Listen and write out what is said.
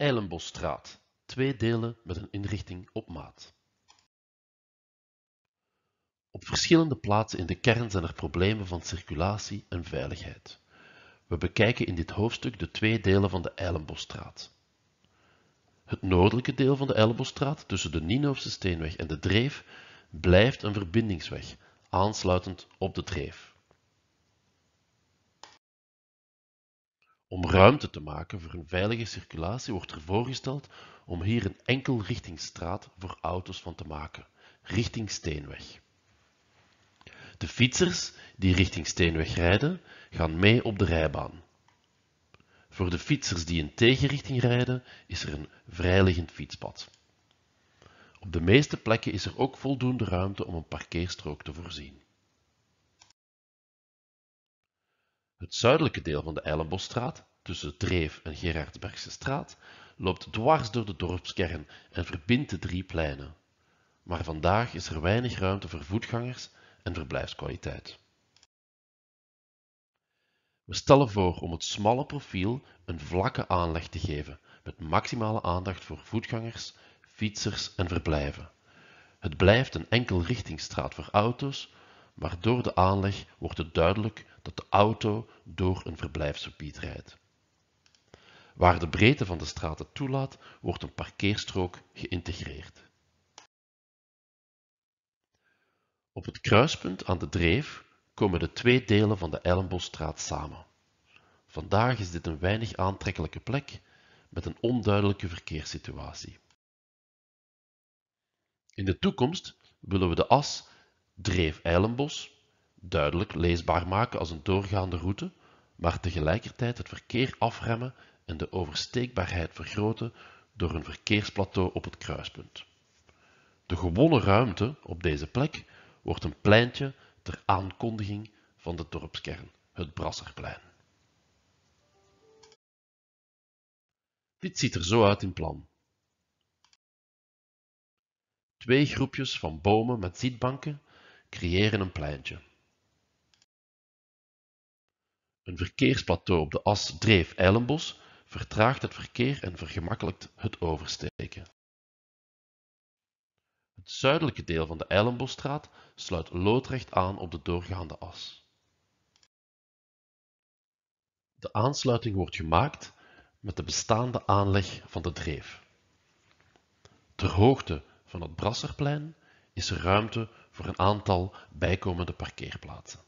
Eilenbosstraat, twee delen met een inrichting op maat. Op verschillende plaatsen in de kern zijn er problemen van circulatie en veiligheid. We bekijken in dit hoofdstuk de twee delen van de Eilenbosstraat. Het noordelijke deel van de Eilenbosstraat tussen de Nienoofse Steenweg en de Dreef blijft een verbindingsweg, aansluitend op de Dreef. Om ruimte te maken voor een veilige circulatie wordt er voorgesteld om hier een enkelrichtingsstraat voor auto's van te maken, richting Steenweg. De fietsers die richting Steenweg rijden, gaan mee op de rijbaan. Voor de fietsers die in tegenrichting rijden, is er een vrijliggend fietspad. Op de meeste plekken is er ook voldoende ruimte om een parkeerstrook te voorzien. Het zuidelijke deel van de Eilenbosstraat, tussen Dreef en Gerardsbergse straat, loopt dwars door de dorpskern en verbindt de drie pleinen. Maar vandaag is er weinig ruimte voor voetgangers en verblijfskwaliteit. We stellen voor om het smalle profiel een vlakke aanleg te geven, met maximale aandacht voor voetgangers, fietsers en verblijven. Het blijft een enkelrichtingsstraat voor auto's, maar door de aanleg wordt het duidelijk dat de auto door een verblijfsgebied rijdt. Waar de breedte van de straat het toelaat, wordt een parkeerstrook geïntegreerd. Op het kruispunt aan de Dreef komen de twee delen van de Ellenbosstraat samen. Vandaag is dit een weinig aantrekkelijke plek met een onduidelijke verkeerssituatie. In de toekomst willen we de as Dreef Eilenbos duidelijk leesbaar maken als een doorgaande route, maar tegelijkertijd het verkeer afremmen en de oversteekbaarheid vergroten door een verkeersplateau op het kruispunt. De gewonnen ruimte op deze plek wordt een pleintje ter aankondiging van de dorpskern, het Brasserplein. Dit ziet er zo uit in plan. Twee groepjes van bomen met zitbanken Creëren een pleintje. Een verkeersplateau op de as dreef Eilenbos vertraagt het verkeer en vergemakkelijkt het oversteken. Het zuidelijke deel van de Eilenbosstraat sluit loodrecht aan op de doorgaande as. De aansluiting wordt gemaakt met de bestaande aanleg van de dreef. Ter hoogte van het Brasserplein is ruimte voor een aantal bijkomende parkeerplaatsen.